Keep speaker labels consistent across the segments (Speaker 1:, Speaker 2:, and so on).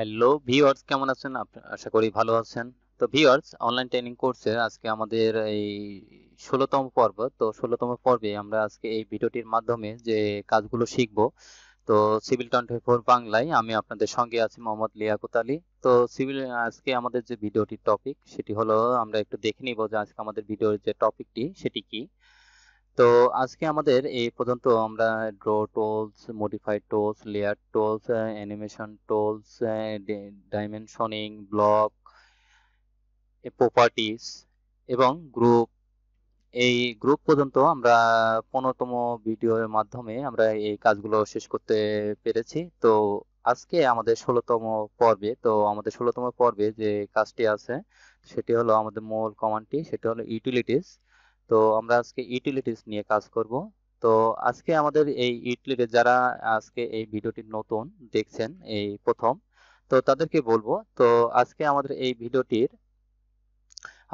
Speaker 1: hello viewers কেমন আছেন আশা করি ভালো আছেন তো ভিওয়ার্স অনলাইন ট্রেনিং কোর্সে আজকে আমাদের এই ষোলোতম পর্ব তো ষোলোতম পর্বে আমরা আজকে এই ভিডিওটির মাধ্যমে যে কাজগুলো শিখব তো সিভিল টোয়েন্টি ফোর বাংলায় আমি আপনাদের সঙ্গে আছি মোহাম্মদ লিয়াকুত আলী তো সিভিল আজকে আমাদের যে ভিডিওটির টপিক সেটি হলো আমরা একটু দেখে নিব যে আজকে আমাদের ভিডিওর যে টপিকটি সেটি কি তো আজকে আমাদের এই পর্যন্ত আমরা draw tools modify tools layer tools animation tools dimensioning block properties এবং গ্রুপ এই গ্রুপ পর্যন্ত আমরা পনেরোতম ভিডিওর মাধ্যমে আমরা এই কাজগুলো শেষ করতে পেরেছি তো আজকে আমাদের ষোলোতম পর্বে তো আমাদের ষোলোতম পর্বে যে কাজটি আছে সেটি হলো আমাদের মূল কমান্ডটি সেটি হলো ইউটিলিটিস তো আমরা আজকে ইউটিলিটিস নিয়ে কাজ করব তো আজকে আমাদের এই ইউটিলিটি যারা আজকে এই ভিডিওটি নতুন দেখছেন এই প্রথম তো তাদেরকে বলবো তো আজকে আমাদের এই ভিডিওটির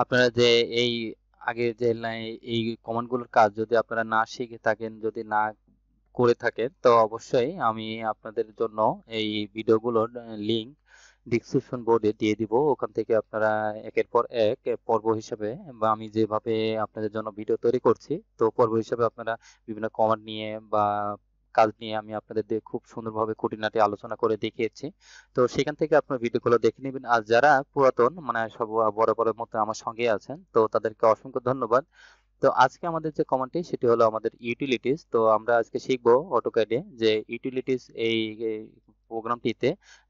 Speaker 1: আপনারা যে এই আগে যে এই কমান্ডগুলোর কাজ যদি আপনারা না শিখে থাকেন যদি না করে থাকেন তো অবশ্যই আমি আপনাদের জন্য এই ভিডিওগুলোর লিঙ্ক ডিসক্রিপশন বোর্ডে দিয়ে দিব ওখান থেকে আপনারা একের পর এক পর্ব হিসাবে বা আমি যেভাবে আপনাদের জন্য ভিডিও তৈরি করছি তো পর্ব হিসাবে আপনারা বিভিন্ন কমান্ড নিয়ে বা কাজ নিয়ে আমি আপনাদের খুব সুন্দরভাবে খুঁটিনাটি আলোচনা করে দেখিয়েছি তো সেখান থেকে আপনার ভিডিওগুলো দেখে নেবেন আর যারা পুরাতন মানে সব বড় বড় মতো আমার সঙ্গে আছেন তো তাদেরকে অসংখ্য ধন্যবাদ তো আজকে আমাদের যে কমান্ডটি সেটি হলো আমাদের ইউটিলিটিস তো আমরা আজকে শিখবো অটোক্যাডে যে ইউটিলিটিস এই প্রোগ্রামটিতে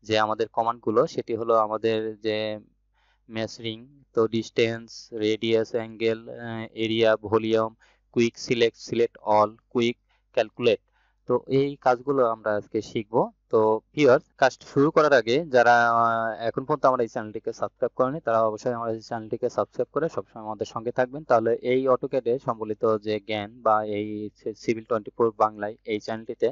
Speaker 1: যে আমাদের কমান্ডগুলো সেটি হলো আমাদের যে মেসরিং তো distance radius angle area volume quick select select all quick calculate তো এই কাজগুলো আমরা আজকে শিখবো তো ভিউয়ার্স কাজটি শুরু করার আগে যারা এখন পর্যন্ত আমার এই চ্যানেলটিকে সাবস্ক্রাইব করেনি তারা অবশ্যই আমার এই চ্যানেলটিকে সাবস্ক্রাইব করে সবসময় আমাদের সঙ্গে থাকবেন তাহলে এই অটোকেটে সম্বলিত যে জ্ঞান বা এই সিভিল টোয়েন্টি ফোর বাংলায় এই চ্যানেলটিতে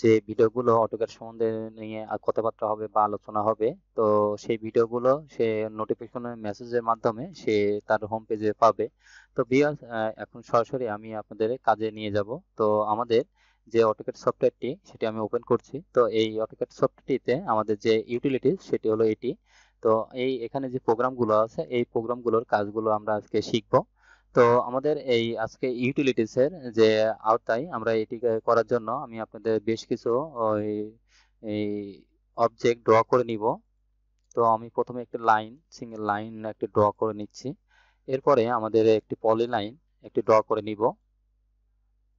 Speaker 1: যে ভিডিওগুলো অটোকেট সম্বন্ধে নিয়ে কথাবার্তা হবে বা আলোচনা হবে তো সেই ভিডিওগুলো সে নোটিফিকেশনের মেসেজের মাধ্যমে সে তার হোম পেজে পাবে তো ভিউয়ার্স এখন সরাসরি আমি আপনাদের কাজে নিয়ে যাব তো আমাদের যে অটোকেট সফটওয়্যারটি সেটি আমি ওপেন করছি তো এই অটোকেট সফটওয়্যারটিতে আমাদের যে ইউটিলিটি সেটি হলো এটি তো এই এখানে যে প্রোগ্রামগুলো আছে এই প্রোগ্রামগুলোর কাজগুলো আমরা আজকে শিখব তো আমাদের এই আজকে ইউটিলিটিসের যে আওতায় আমরা এটিকে করার জন্য আমি আপনাদের বেশ কিছু ওই এই অবজেক্ট ড্র করে নিব তো আমি প্রথমে একটি লাইন সিঙ্গেল লাইন একটি ড্র করে নিচ্ছি এরপরে আমাদের একটি পলি লাইন একটি ড্র করে নিব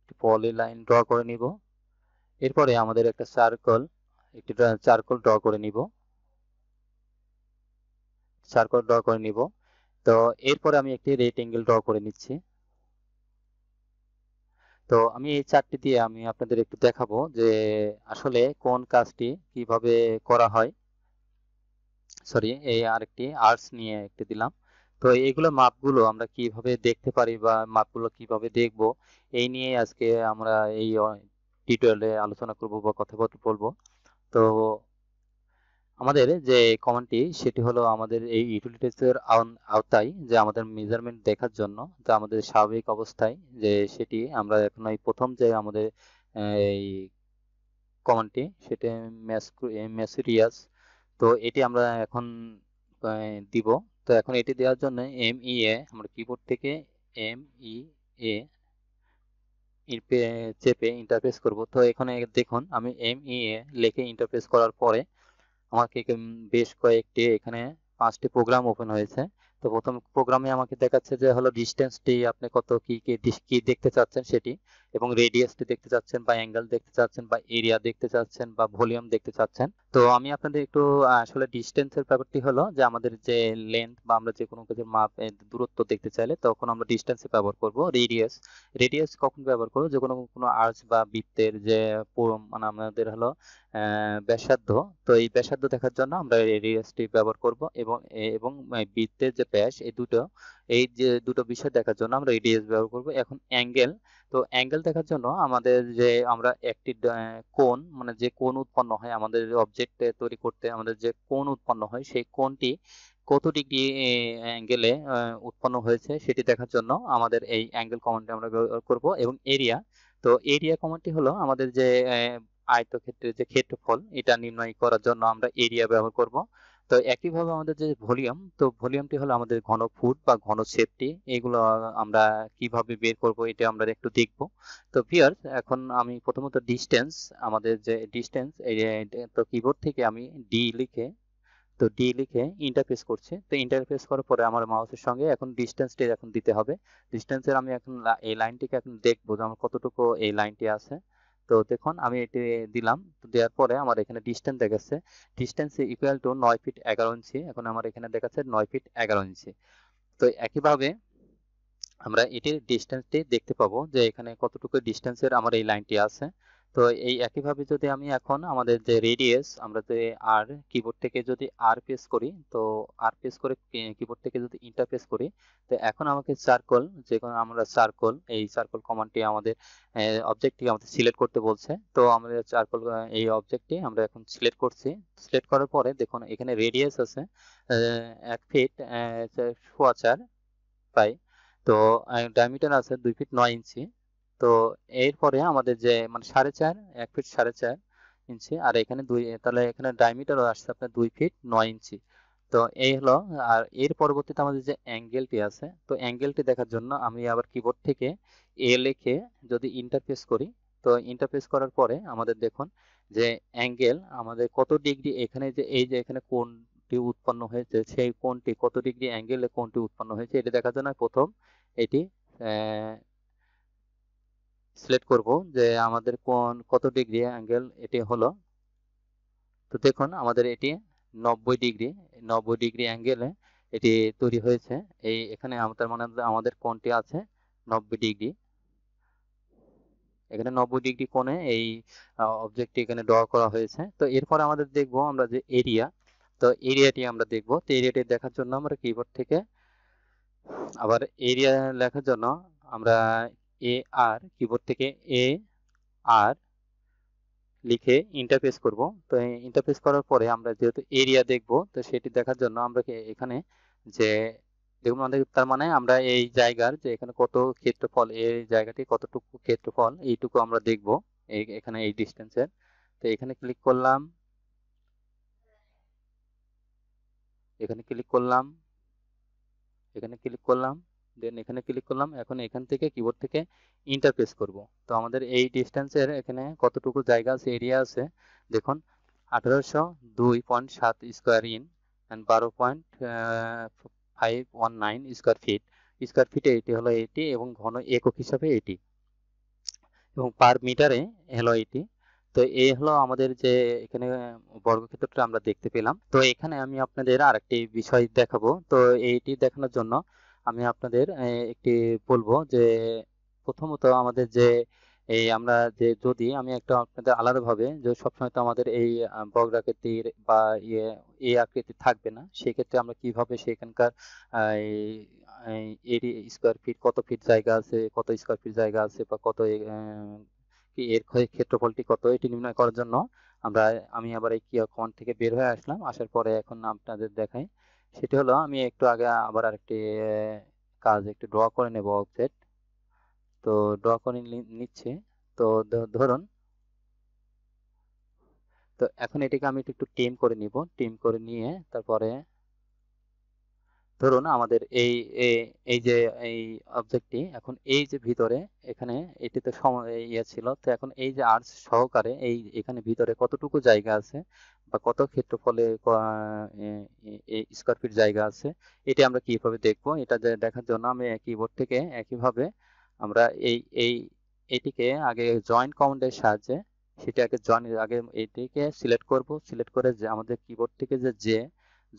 Speaker 1: একটি পলি লাইন ড্র করে নিব এরপরে আমাদের একটা সার্কল একটি সার্কল ড্র করে নিব সার্কল ড্র করে নিব তো এরপরে আমি একটি রেট রেক্টেঙ্গেল ড্র করে নিচ্ছি তো আমি এই চারটি দিয়ে আমি আপনাদের একটু দেখাবো যে আসলে কোন কাজটি কিভাবে করা হয় সরি এই আরেকটি আর্টস নিয়ে একটি দিলাম তো এইগুলো মাপগুলো আমরা কিভাবে দেখতে পারি বা মাপগুলো কিভাবে দেখব এই নিয়ে আজকে আমরা এই টিউটোরিয়ালে আলোচনা করব বা কথাবার্তা বলবো তো আমাদের যে কমান্ডটি সেটি হলো আমাদের এই ইউটিলিটিসের আওতায় যে আমাদের মেজারমেন্ট দেখার জন্য তো আমাদের স্বাভাবিক অবস্থায় যে সেটি আমরা এখন এই প্রথম যে আমাদের এই কমান্ডটি সেটি ম্যাসুরিয়াস তো এটি আমরা এখন দিব তো এখন এটি দেওয়ার জন্য এম ই এ আমরা কিবোর্ড থেকে এম ই এ চেপে ইন্টারফেস করব তো এখানে দেখুন আমি এম ই এ লিখে ইন্টারফেস করার পরে আমাকে বেশ কয়েকটি এখানে পাঁচটি প্রোগ্রাম ওপেন হয়েছে তো প্রথম প্রোগ্রামে আমাকে দেখাচ্ছে যে হলো ডিস্টেন্সটি আপনি কত কি কি দেখতে চাচ্ছেন সেটি এবং রেডিয়াসটি দেখতে চাচ্ছেন বা অ্যাঙ্গেল দেখতে চাচ্ছেন বা এরিয়া দেখতে চাচ্ছেন বা ভলিউম দেখতে চাচ্ছেন তো আমি আপনাদের একটু আসলে ডিস্টেন্সের ব্যাপারটি হলো যে আমাদের যে লেন্থ বা আমরা যে কোনো কিছু মাপ দূরত্ব দেখতে চাইলে তখন আমরা ডিস্টেন্সে ব্যবহার করব রেডিয়াস রেডিয়াস কখন ব্যবহার করবো যে কোনো কোনো আর্চ বা বৃত্তের যে মানে আমাদের হলো ব্যাসার্ধ তো এই ব্যাসার্ধ দেখার জন্য আমরা রেডিয়াসটি ব্যবহার করব এবং এবং বৃত্তের যে ব্যাস এই দুটো এই যে দুটো বিষয় দেখার জন্য আমরা রেডিয়াস ব্যবহার করব এখন অ্যাঙ্গেল তো অ্যাঙ্গেল দেখার জন্য আমাদের যে আমরা একটি কোণ মানে যে কোণ উৎপন্ন হয় আমাদের অবজেক্ট তৈরি করতে আমাদের যে কোণ উৎপন্ন হয় সেই কোণটি কত ডিগ্রি অ্যাঙ্গেলে উৎপন্ন হয়েছে সেটি দেখার জন্য আমাদের এই অ্যাঙ্গেল কমনটি আমরা ব্যবহার করব এবং এরিয়া তো এরিয়া কমনটি হলো আমাদের যে আয়তক্ষেত্রের যে ক্ষেত্রফল এটা নির্ণয় করার জন্য আমরা এরিয়া ব্যবহার করব তো একইভাবে আমাদের যে ভলিউম তো ভলিউমটি হলো আমাদের ঘন ফুট বা ঘন সেফটি এগুলো আমরা কিভাবে বের করব এটা আমরা একটু দেখব তো ভিয়ার্স এখন আমি প্রথমত ডিস্টেন্স আমাদের যে ডিস্টেন্স তো কিবোর্ড থেকে আমি ডি লিখে তো ডি লিখে ইন্টারফেস করছে তো ইন্টারফেস করার পরে আমার মাউসের সঙ্গে এখন ডিস্টেন্সটি এখন দিতে হবে ডিস্টেন্সের আমি এখন এই লাইনটিকে এখন দেখবো যে আমার কতটুকু এই লাইনটি আছে তো দেখুন আমি এটি দিলাম দেওয়ার পরে আমার এখানে ডিস্টেন্স দেখাচ্ছে ডিস্টেন্স ইকুয়াল টু নয় ফিট এগারো ইঞ্চি এখন আমার এখানে দেখাচ্ছে নয় ফিট এগারো ইঞ্চি তো একইভাবে আমরা এটির ডিস্টেন্সটি দেখতে পাবো যে এখানে কতটুকু ডিস্টেন্সের আমার এই লাইনটি আছে তো এই একইভাবে যদি আমি এখন আমাদের যে রেডিয়াস আমরা যে আর কিবোর্ড থেকে যদি আর পেস করি তো আর প্রেস করে কিবোর্ড থেকে যদি ইন্টারফেস করি তো এখন আমাকে চারকোল যে কোনো আমরা চারকোল এই চারকোল কমান্ডটি আমাদের অবজেক্টটি আমাদের সিলেক্ট করতে বলছে তো আমাদের চারকোল এই অবজেক্টটি আমরা এখন সিলেক্ট করছি সিলেক্ট করার পরে দেখুন এখানে রেডিয়াস আছে এক ফিট সোয়া চার পাই তো ডায়ামিটার আছে দুই ফিট নয় ইঞ্চি তো এরপরে আমাদের যে মানে সাড়ে চার এক ফিট সাড়ে চার ইঞ্চি আর এখানে দুই তাহলে এখানে ডায়ামিটারও আসছে আপনার দুই ফিট নয় ইঞ্চি তো এই হলো আর এর পরবর্তীতে আমাদের যে অ্যাঙ্গেলটি আছে তো অ্যাঙ্গেলটি দেখার জন্য আমি আবার কিবোর্ড থেকে এ লিখে যদি ইন্টারফেস করি তো ইন্টারফেস করার পরে আমাদের দেখুন যে অ্যাঙ্গেল আমাদের কত ডিগ্রি এখানে যে এই যে এখানে কোনটি উৎপন্ন হয়েছে সেই কোনটি কত ডিগ্রি অ্যাঙ্গেলে কোনটি উৎপন্ন হয়েছে এটি দেখার জন্য প্রথম এটি সিলেক্ট করব যে আমাদের কোন কত ডিগ্রি অ্যাঙ্গেল এটি হলো তো দেখুন আমাদের এটি 90 ডিগ্রি 90 ডিগ্রি অ্যাঙ্গেলে এটি তৈরি হয়েছে এই এখানে আমাদের মানে আমাদের কোণটি আছে 90 ডিগ্রি এখানে 90 ডিগ্রি কোণে এই অবজেক্টটি এখানে ড্র করা হয়েছে তো এরপর আমাদের দেখব আমরা যে এরিয়া তো এরিয়াটি আমরা দেখব তো এরিয়াটি দেখার জন্য আমরা কিবোর্ড থেকে আবার এরিয়া লেখার জন্য আমরা এ আর কিবোর্ড থেকে এ আর লিখে ইন্টারফেস করব তো ইন্টারফেস করার পরে আমরা যেহেতু এরিয়া দেখব তো সেটি দেখার জন্য আমরা এখানে যে দেখুন আমাদের তার মানে আমরা এই জায়গার যে এখানে কত ক্ষেত্রফল এই জায়গাটি কতটুকু ক্ষেত্রফল এইটুকু আমরা দেখব এখানে এই ডিস্টেন্সের তো এখানে ক্লিক করলাম এখানে ক্লিক করলাম এখানে ক্লিক করলাম দেন এখানে ক্লিক করলাম এখন এখান থেকে কিবোর্ড থেকে ইন্টারফেস করব তো আমাদের এই ডিস্টেন্সের এখানে কতটুকু জায়গা আছে এরিয়া আছে দেখুন আঠারোশো দুই পয়েন্ট সাত স্কোয়ার ইন অ্যান্ড বারো point five one nine square feet square ফিটে এটি হলো এটি এবং ঘন একক হিসাবে এটি এবং পার মিটারে হলো এটি তো এই হলো আমাদের যে এখানে বর্গক্ষেত্রটা আমরা দেখতে পেলাম তো এখানে আমি আপনাদের আরেকটি বিষয় দেখাবো তো এইটি দেখানোর জন্য আমি আপনাদের একটি বলবো যে প্রথমত আমাদের যে এই আমরা যে যদি আমি একটা আপনাদের আলাদাভাবে যে সবসময় তো আমাদের এই বর্গাকৃতির বা ইয়ে এই আকৃতি থাকবে না সেক্ষেত্রে আমরা কিভাবে সেখানকার এর স্কোয়ার ফিট কত ফিট জায়গা আছে কত স্কোয়ার ফিট জায়গা আছে বা কত এর ক্ষেত্রফলটি কত এটি নির্ণয় করার জন্য আমরা আমি আবার এই কিয়া কমান্ড থেকে বের হয়ে আসলাম আসার পরে এখন আপনাদের দেখাই সেটি হলো আমি একটু আগে আবার আরেকটি কাজ একটু ড্র করে নেব অফসেট তো ড্র করে নিচ্ছে তো ধরুন তো এখন এটাকে আমি একটু টিম করে নিব টিম করে নিয়ে তারপরে ধরুন আমাদের এই এই যে এই অবজেক্টটি এখন এই যে ভিতরে এখানে এটিতে ইয়ে ছিল তো এখন এই যে আর্টস সহকারে এই এখানে ভিতরে কতটুকু জায়গা আছে বা কত ক্ষেত্রফলে স্কোয়ার ফিট জায়গা আছে এটি আমরা কিভাবে দেখবো এটা দেখার জন্য আমি কিবোর্ড থেকে একইভাবে আমরা এই এই এটিকে আগে জয়েন্ট কমান্ডের সাহায্যে সেটাকে আগে জয়েন আগে এটিকে সিলেক্ট করব সিলেক্ট করে যে আমাদের কিবোর্ড থেকে যে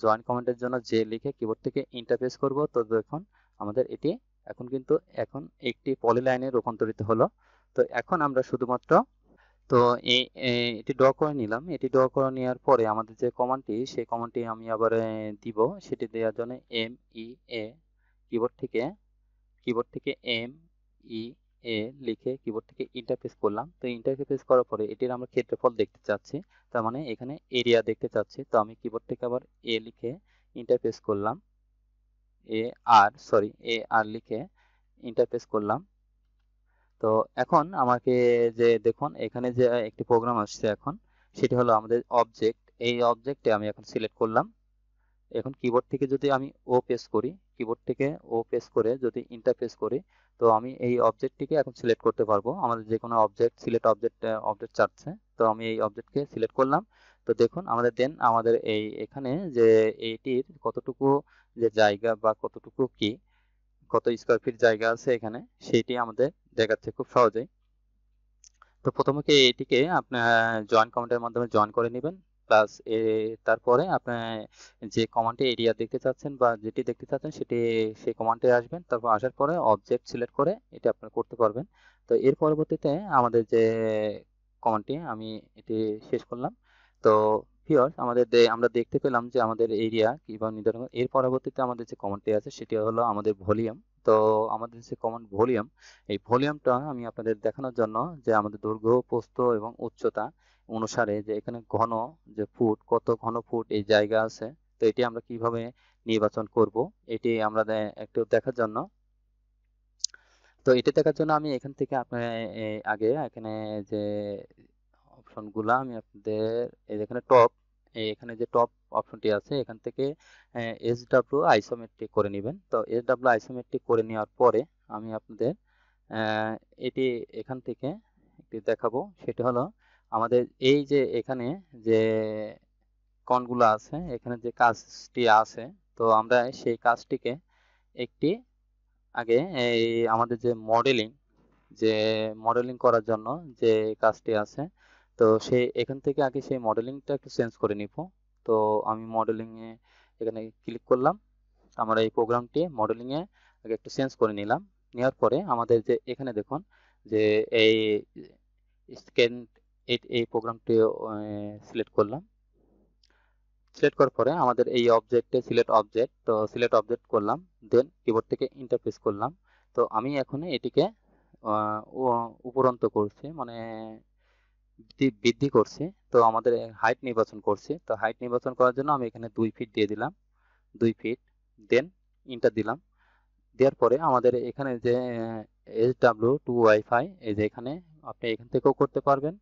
Speaker 1: জয়েন কমান্ডের জন্য যে লিখে কিবোর্ড থেকে ইন্টারফেস করব তো দেখুন আমাদের এটি এখন কিন্তু এখন একটি পলি লাইনে রূপান্তরিত হলো তো এখন আমরা শুধুমাত্র তো এই এটি ড্র করে নিলাম এটি ড্র করে নেওয়ার পরে আমাদের যে কমান্ডটি সেই কমান্ডটি আমি আবার দিব সেটি দেওয়ার জন্য এম ই এ কিবোর্ড থেকে কিবোর্ড থেকে এম ই e এ লিখে কিবোর্ড থেকে ইন্টারফেস করলাম তো ইন্টারফেস করার পরে এটির আমরা ক্ষেত্রফল দেখতে চাচ্ছি তার মানে এখানে এরিয়া দেখতে চাচ্ছি তো আমি কিবোর্ড থেকে আবার এ লিখে ইন্টারফেস করলাম এ আর সরি এ আর লিখে ইন্টারফেস করলাম তো এখন আমাকে যে দেখুন এখানে যে একটি প্রোগ্রাম আসছে এখন সেটি হলো আমাদের অবজেক্ট এই অবজেক্টে আমি এখন সিলেক্ট করলাম এখন কিবোর্ড থেকে যদি আমি ও প্রেস করি কিবোর্ড থেকে ও প্রেস করে যদি ইন্টার প্রেস করি তো আমি এই অবজেক্টটিকে এখন সিলেক্ট করতে পারবো আমাদের যে কোনো অবজেক্ট সিলেক্ট অবজেক্ট অবজেক্ট চাচ্ছে তো আমি এই অবজেক্টকে সিলেক্ট করলাম তো দেখুন আমাদের দেন আমাদের এই এখানে যে এইটির কতটুকু যে জায়গা বা কতটুকু কি কত স্কোয়ার ফিট জায়গা আছে এখানে সেটি আমাদের দেখাচ্ছে খুব সহজেই তো প্রথমে এটিকে আপনার জয়েন কমেন্টের মাধ্যমে জয়েন করে নেবেন প্লাস এ তারপরে আপনি যে কমান্ডে এরিয়া দেখতে চাচ্ছেন বা যেটি দেখতে চাচ্ছেন সেটি সেই কমান্ডে আসবেন তারপর আসার পরে অবজেক্ট সিলেক্ট করে এটা আপনি করতে পারবেন তো এর পরবর্তীতে আমাদের যে কমান্ডটি আমি এটি শেষ করলাম তো ভিওর আমাদের আমরা দেখতে পেলাম যে আমাদের এরিয়া কিভাবে নির্ধারণ এর পরবর্তীতে আমাদের যে কমান্ডটি আছে সেটি হলো আমাদের ভলিউম তো আমাদের যে কমন ভলিউম এই ভলিউমটা আমি আপনাদের দেখানোর জন্য যে আমাদের দৈর্ঘ্য প্রস্থ এবং উচ্চতা অনুসারে যে এখানে ঘন যে ফুট কত ঘন ফুট এই জায়গা আছে তো এটি আমরা কিভাবে নির্বাচন করব এটি আমরা একটু দেখার জন্য তো এটি দেখার জন্য আমি এখান থেকে আপনার আগে এখানে যে অপশনগুলো আমি আপনাদের এখানে টপ এখানে যে টপ অপশনটি আছে এখান থেকে এস ডাব্লিউ আইসোমেট্রিক করে নেবেন তো এস ডাব্লিউ আইসোমেট্রিক করে নেওয়ার পরে আমি আপনাদের এটি এখান থেকে একটি দেখাবো সেটি হলো আমাদের এই যে এখানে যে কনগুলো আছে এখানে যে কাজটি আছে তো আমরা সেই কাজটিকে একটি আগে এই আমাদের যে মডেলিং যে মডেলিং করার জন্য যে কাজটি আছে তো সেই এখান থেকে আগে সেই মডেলিংটা একটু চেঞ্জ করে নিব তো আমি মডেলিংয়ে এখানে ক্লিক করলাম আমরা এই প্রোগ্রামটি মডেলিংয়ে আগে একটু চেঞ্জ করে নিলাম নেওয়ার পরে আমাদের যে এখানে দেখুন যে এই স্কেন এই প্রোগ্রামটি সিলেক্ট করলাম সিলেক্ট করার পরে আমাদের এই অবজেক্টে সিলেক্ট অবজেক্ট তো সিলেক্ট অবজেক্ট করলাম দেন কিবোর্ড থেকে ইন্টারফেস করলাম তো আমি এখন এটিকে উপরন্ত করছি মানে বৃদ্ধি করছি তো আমাদের হাইট নির্বাচন করছি তো হাইট নির্বাচন করার জন্য আমি এখানে দুই ফিট দিয়ে দিলাম দুই ফিট দেন ইন্টার দিলাম দেওয়ার পরে আমাদের এখানে যে এস ডাব্লিউ টু ওয়াইফাই এই যে এখানে আপনি এখান থেকেও করতে পারবেন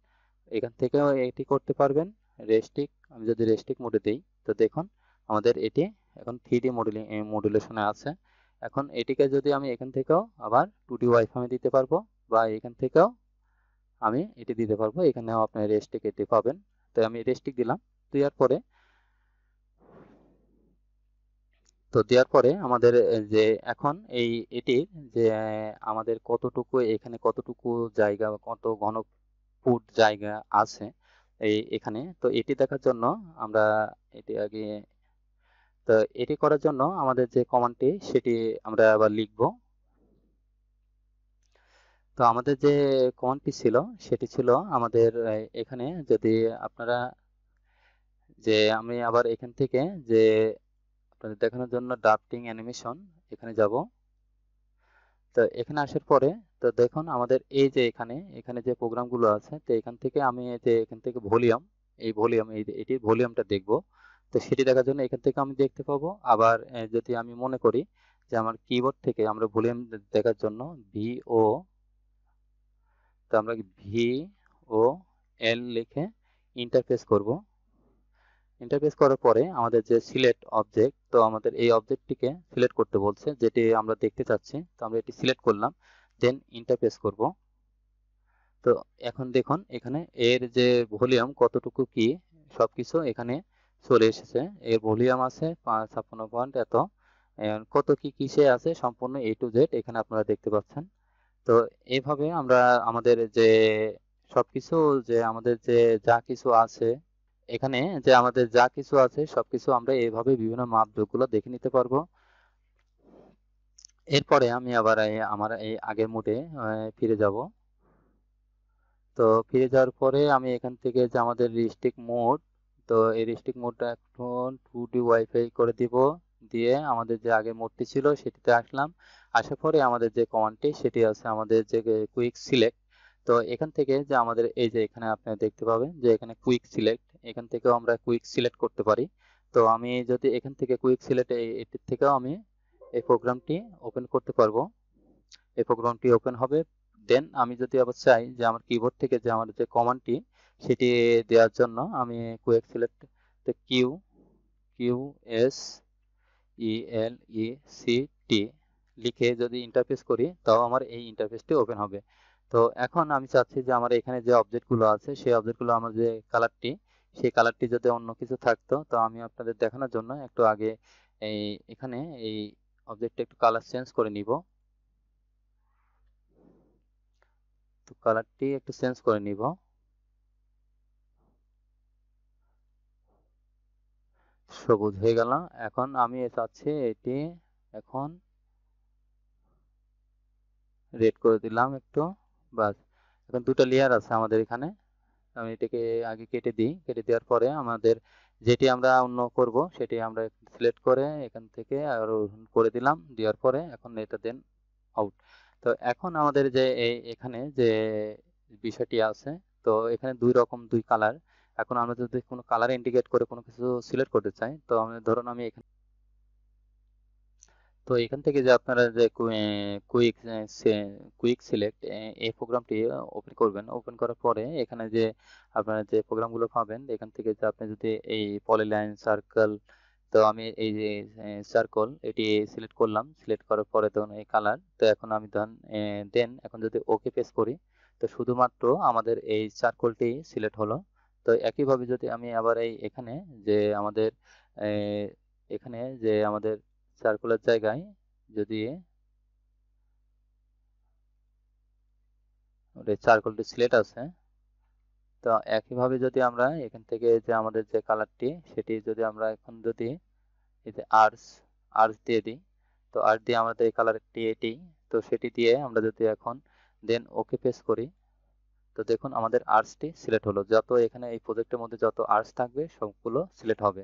Speaker 1: এখান থেকে এটি করতে পারবেন রেস্টিক আমি যদি রেস্টিক মোডে দিই তো দেখুন আমাদের এটি এখন থ্রি ডি মডেলিং মডুলেশনে আছে এখন এটিকে যদি আমি এখান থেকেও আবার টু ডি ওয়াইফামে দিতে পারবো বা এখান থেকেও আমি এটি দিতে পারবো এখানেও আপনি রেস্টিক এটি পাবেন তো আমি রেস্টিক দিলাম দেওয়ার পরে তো দেওয়ার পরে আমাদের যে এখন এই এটির যে আমাদের কতটুকু এখানে কতটুকু জায়গা কত ঘন ফুড জায়গা আছে এই এখানে তো এটি দেখার জন্য আমরা এটি আগে তো এটি করার জন্য আমাদের যে কমান্ডটি সেটি আমরা আবার লিখব তো আমাদের যে কমান্ডটি ছিল সেটি ছিল আমাদের এখানে যদি আপনারা যে আমি আবার এখান থেকে যে আপনাদের দেখানোর জন্য ড্রাফটিং অ্যানিমেশন এখানে যাব তো এখানে আসার পরে তো দেখুন আমাদের এই যে এখানে এখানে যে প্রোগ্রামগুলো আছে তো এখান থেকে আমি যে এখান থেকে ভলিউম এই ভলিউম এই এটির ভলিউমটা দেখব তো সেটি দেখার জন্য এখান থেকে আমি দেখতে পাবো আবার যদি আমি মনে করি যে আমার কিবোর্ড থেকে আমরা ভলিউম দেখার জন্য ভিও তো আমরা ভি ও এল লিখে ইন্টারফেস করব ইন্টারফেস করার পরে আমাদের যে সিলেক্ট অবজেক্ট তো আমাদের এই অবজেক্টটিকে সিলেক্ট করতে বলছে যেটি আমরা দেখতে চাচ্ছি তো আমরা এটি সিলেক্ট করলাম দেন ইন্টারফেস করব তো এখন দেখুন এখানে এর যে ভলিউম কতটুকু কি সবকিছু এখানে চলে এসেছে এর ভলিউম আছে ছাপ্পান্ন পয়েন্ট এত কত কি কিসে আছে সম্পূর্ণ এ টু জেড এখানে আপনারা দেখতে পাচ্ছেন তো এইভাবে আমরা আমাদের যে সবকিছু যে আমাদের যে যা কিছু আছে এখানে যে আমাদের যা কিছু আছে সবকিছু আমরা এভাবে বিভিন্ন মাপদোষগুলো দেখে নিতে পারবো এরপরে আমি আবার আমার এই আগের মুটে ফিরে যাব তো ফিরে যাওয়ার পরে আমি এখান থেকে যে আমাদের রিস্টিক মোড তো এই রিস্টিক মোডটা এখন টু ডি ওয়াইফাই করে দিব দিয়ে আমাদের যে আগের মোডটি ছিল সেটিতে আসলাম আসার পরে আমাদের যে কমান্ডটি সেটি আছে আমাদের যে কুইক সিলেক্ট তো এখান থেকে যে আমাদের এই যে এখানে আপনারা দেখতে পাবেন যে এখানে কুইক সিলেক্ট এখান থেকেও আমরা কুইক সিলেক্ট করতে পারি তো আমি যদি এখান থেকে কুইক সিলেক্ট এটির থেকেও আমি এই প্রোগ্রামটি ওপেন করতে পারবো এই প্রোগ্রামটি ওপেন হবে দেন আমি যদি আবার চাই যে আমার কিবোর্ড থেকে যে আমার যে কমান্ডটি সেটি দেওয়ার জন্য আমি quick select Q Q S E L E C T লিখে যদি ইন্টারফেস করি তাও আমার এই ইন্টারফেসটি ওপেন হবে তো এখন আমি চাচ্ছি যে আমার এখানে যে অবজেক্টগুলো আছে সেই অবজেক্টগুলো আমার যে কালারটি সেই কালারটি যদি অন্য কিছু থাকতো তো আমি আপনাদের দেখানোর জন্য একটু আগে এই এখানে এই অবজেক্টটা একটু কালার চেঞ্জ করে নিব তো কালারটি একটু চেঞ্জ করে নিব সবুজ হয়ে গেল এখন আমি চাচ্ছি এটি এখন রেড করে দিলাম একটু বাস এখন দুটো লেয়ার আছে আমাদের এখানে আমি এটাকে আগে কেটে দিই কেটে দেওয়ার পরে আমাদের যেটি আমরা অন্য করব সেটি আমরা সিলেক্ট করে এখান থেকে আর করে দিলাম দেওয়ার পরে এখন এটা দেন আউট তো এখন আমাদের যে এখানে যে বিষয়টি আছে তো এখানে দুই রকম দুই কালার এখন আমরা যদি কোনো কালার ইন্ডিকেট করে কোনো কিছু সিলেক্ট করতে চাই তো আমি ধরুন আমি এখানে তো এখান থেকে যে আপনারা যে কুইক কুইক সিলেক্ট এই প্রোগ্রামটি ওপেন করবেন ওপেন করার পরে এখানে যে আপনারা যে প্রোগ্রামগুলো পাবেন এখান থেকে যে আপনি যদি এই পলিলাইন সার্কেল তো আমি এই যে সার্কল এটি সিলেক্ট করলাম সিলেক্ট করার পরে ধরুন এই কালার তো এখন আমি ধরুন দেন এখন যদি ওকে প্রেস করি তো শুধুমাত্র আমাদের এই সার্কলটি সিলেক্ট হলো তো একইভাবে যদি আমি আবার এই এখানে যে আমাদের এখানে যে আমাদের সার্কুলার জায়গায় যদি চারকোলটি সিলেট আছে তো একইভাবে যদি আমরা এখান থেকে যে আমাদের যে কালারটি সেটি যদি আমরা এখন যদি এই যে আর্স আর্স দিয়ে দিই তো আর্স দিয়ে আমাদের এই কালারটি এটি তো সেটি দিয়ে আমরা যদি এখন দেন ওকে প্রেস করি তো দেখুন আমাদের আর্টসটি সিলেক্ট হলো যত এখানে এই প্রজেক্টের মধ্যে যত আর্টস থাকবে সবগুলো সিলেক্ট হবে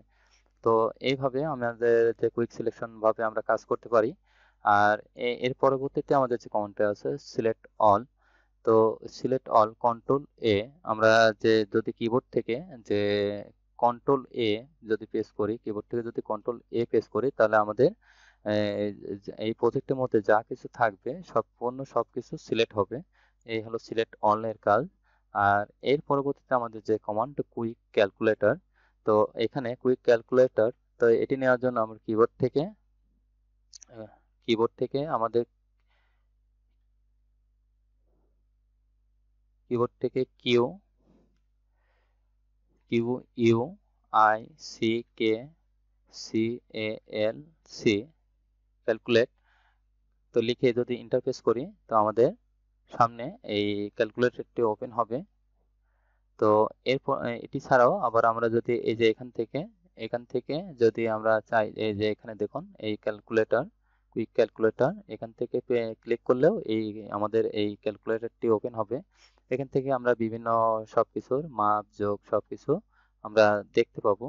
Speaker 1: তো এইভাবে আমাদের যে কুইক সিলেকশন ভাবে আমরা কাজ করতে পারি আর এর পরবর্তীতে আমাদের যে কমান্ডটা আছে সিলেক্ট অল তো সিলেক্ট অল কন্ট্রোল এ আমরা যে যদি কিবোর্ড থেকে যে কন্ট্রোল এ যদি প্রেস করি কিবোর্ড থেকে যদি কন্ট্রোল এ প্রেস করি তাহলে আমাদের এই প্রজেক্টের মধ্যে যা কিছু থাকবে সম্পূর্ণ সব কিছু সিলেক্ট হবে এই হলো সিলেক্ট অল এর কাজ আর এর পরবর্তীতে আমাদের যে কমান্ড কুইক ক্যালকুলেটর তো এখানে কুইক ক্যালকুলেটর তো এটি নেওয়ার জন্য আমরা কিবোর্ড থেকে কিবোর্ড থেকে আমাদের কিবোর্ড থেকে Q Q U I C K C A L C calculate তো লিখে যদি ইন্টারফেস করি তো আমাদের সামনে এই ক্যালকুলেটরটি ওপেন হবে তো এরপর এটি ছাড়াও আবার আমরা যদি এই যে এখান থেকে এখান থেকে যদি আমরা চাই এই যে এখানে দেখুন এই ক্যালকুলেটর কুইক ক্যালকুলেটর এখান থেকে ক্লিক করলেও এই আমাদের এই ক্যালকুলেটরটি ওপেন হবে এখান থেকে আমরা বিভিন্ন সব কিছুর মাপ যোগ সব কিছু আমরা দেখতে পাব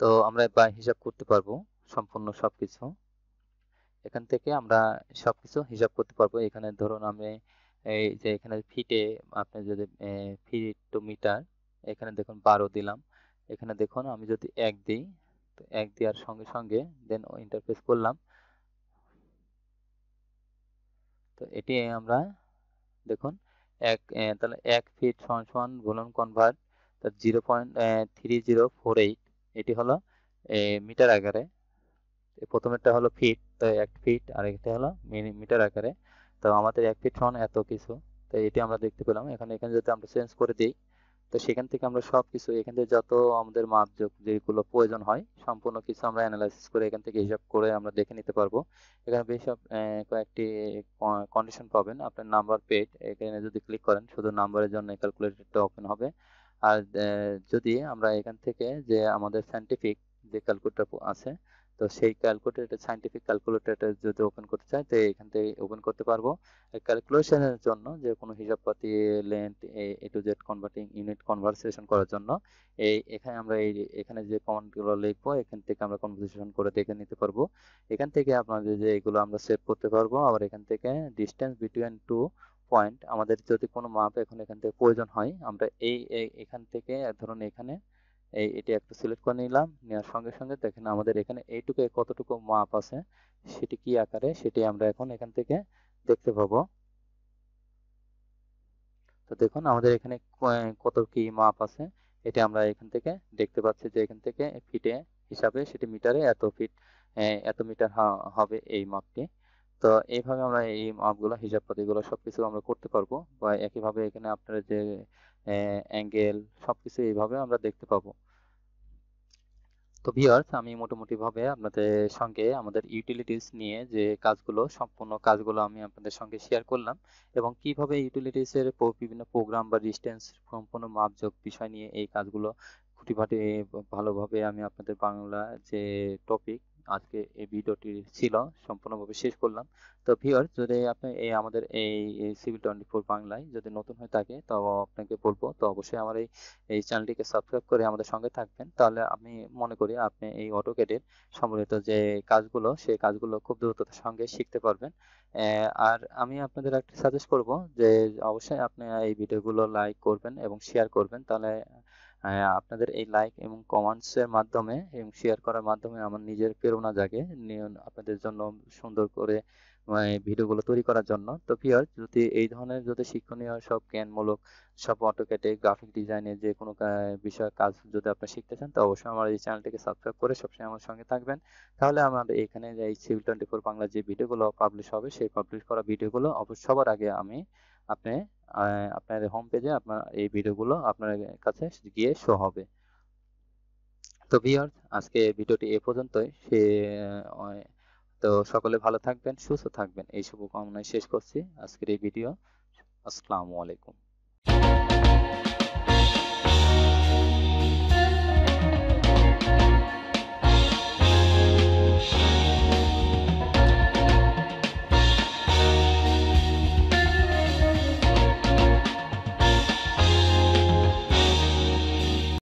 Speaker 1: তো আমরা বা হিসাব করতে পারবো সম্পূর্ণ সব কিছু এখান থেকে আমরা সব কিছু হিসাব করতে পারবো এখানে ধরুন আমি এই যে এখানে ফিটে আপনি যদি ফিট টু মিটার এখানে দেখুন বারো দিলাম এখানে দেখুন আমি যদি এক দিই তো এক দেওয়ার সঙ্গে সঙ্গে দেন ইন্টারফেস করলাম তো এটি আমরা দেখুন এক তাহলে এক ফিট সমান সমান কনভার্ট তার zero point three zero four eight এটি হলো মিটার আকারে প্রথমেরটা হলো ফিট তো এক ফিট আর এটা হলো মিটার আকারে তো আমাদের এক ফিট্রন এত কিছু তো এটি আমরা দেখতে পেলাম এখানে এখানে যদি আমরা চেঞ্জ করে দিই তো সেখান থেকে আমরা সব কিছু এখান থেকে যত আমাদের মাপযোগ যেগুলো প্রয়োজন হয় সম্পূর্ণ কিছু আমরা অ্যানালাইসিস করে এখান থেকে হিসাব করে আমরা দেখে নিতে পারবো এখানে বেশ কয়েকটি কন্ডিশন পাবেন আপনার নাম্বার পেড এখানে যদি ক্লিক করেন শুধু নাম্বারের জন্য ক্যালকুলেটরটা ওপেন হবে আর যদি আমরা এখান থেকে যে আমাদের সাইন্টিফিক যে ক্যালকুলেটর আছে তো সেই ক্যালকুলেটর সাইন্টিফিক ক্যালকুলেটর যদি ওপেন করতে চাই তো এখান থেকে ওপেন করতে পারবো ক্যালকুলেশনের জন্য যে কোনো হিসাবপাতি length A to Z converting unit conversation করার জন্য এই এখানে আমরা এই এখানে যে কমান্ডগুলো লিখবো এখান থেকে আমরা কনভার্সেশন করে দেখে নিতে পারবো এখান থেকে আপনাদের যে এগুলো আমরা সেভ করতে পারবো আবার এখান থেকে ডিস্টেন্স বিটুইন টু পয়েন্ট আমাদের যদি কোনো মাপ এখন এখান থেকে প্রয়োজন হয় আমরা এই এখান থেকে ধরুন এখানে এই এটা একটু সিলেক্ট করে নিলাম নেওয়ার সঙ্গে সঙ্গে দেখেন আমাদের এখানে এইটুকু কতটুকু মাপ আছে সেটি কি আকারে সেটি আমরা এখন এখান থেকে দেখতে পাবো তো দেখুন আমাদের এখানে কত কি মাপ আছে এটা আমরা এখান থেকে দেখতে পাচ্ছি যে এখান থেকে ফিটে হিসাবে সেটি মিটারে এত ফিট এত মিটার হবে এই মাপটি তো এইভাবে আমরা এই মাপগুলো হিসাব পাতিগুলো সবকিছু আমরা করতে পারবো বা একইভাবে এখানে আপনার যে অ্যাঙ্গেল সবকিছু এইভাবে আমরা দেখতে পাবো তো ভিওর্স আমি মোটামুটি ভাবে আপনাদের সঙ্গে আমাদের ইউটিলিটিস নিয়ে যে কাজগুলো সম্পূর্ণ কাজগুলো আমি আপনাদের সঙ্গে শেয়ার করলাম এবং কিভাবে ইউটিলিটিসের বিভিন্ন প্রোগ্রাম বা ডিস্টেন্স সম্পূর্ণ মাপযোগ বিষয় নিয়ে এই কাজগুলো খুঁটিপাটি ভালোভাবে আমি আপনাদের বাংলা যে টপিক আজকে এই ভিডিওটি ছিল সম্পূর্ণভাবে শেষ করলাম তো ভিওর যদি আপনি এই আমাদের এই সিভিল টোয়েন্টি ফোর বাংলায় যদি নতুন হয়ে থাকে তো আপনাকে বলবো তো অবশ্যই আমার এই এই চ্যানেলটিকে সাবস্ক্রাইব করে আমাদের সঙ্গে থাকবেন তাহলে আমি মনে করি আপনি এই অটোকেটের সম্বলিত যে কাজগুলো সেই কাজগুলো খুব দ্রুততার সঙ্গে শিখতে পারবেন আর আমি আপনাদের একটা সাজেস্ট করব যে অবশ্যই আপনি এই ভিডিওগুলো লাইক করবেন এবং শেয়ার করবেন তাহলে হ্যাঁ, আপনাদের এই লাইক এবং এর মাধ্যমে এবং শেয়ার করার মাধ্যমে আমার নিজের প্রেরণা জাগে আপনাদের জন্য সুন্দর করে ভিডিওগুলো মানে তৈরি করার জন্য তো ভিউয়ার যদি এই ধরনের যদি শিক্ষণীয় সব জ্ঞানমূলক সব অটোকেটে গ্রাফিক ডিজাইনে যে কোনো বিষয়ে কাজ যদি আপনি শিখতে চান তো অবশ্যই আমার এই চ্যানেলটিকে সাবস্ক্রাইব করে সবসময় আমার সঙ্গে থাকবেন তাহলে আমার এখানে যে সিভিল টোয়েন্টি ফোর বাংলা যে ভিডিওগুলো পাবলিশ হবে সেই পাবলিশ করা ভিডিওগুলো অবশ্য সবার আগে আমি আপনি আপনার হোম পেজে আপনার এই ভিডিওগুলো আপনার কাছে গিয়ে শো হবে তো ভিউয়ার্স আজকে ভিডিওটি এ পর্যন্তই সে তো সকলে ভালো থাকবেন সুস্থ থাকবেন এই শুভকামনায় শেষ করছি আজকের এই ভিডিও আসসালামু আলাইকুম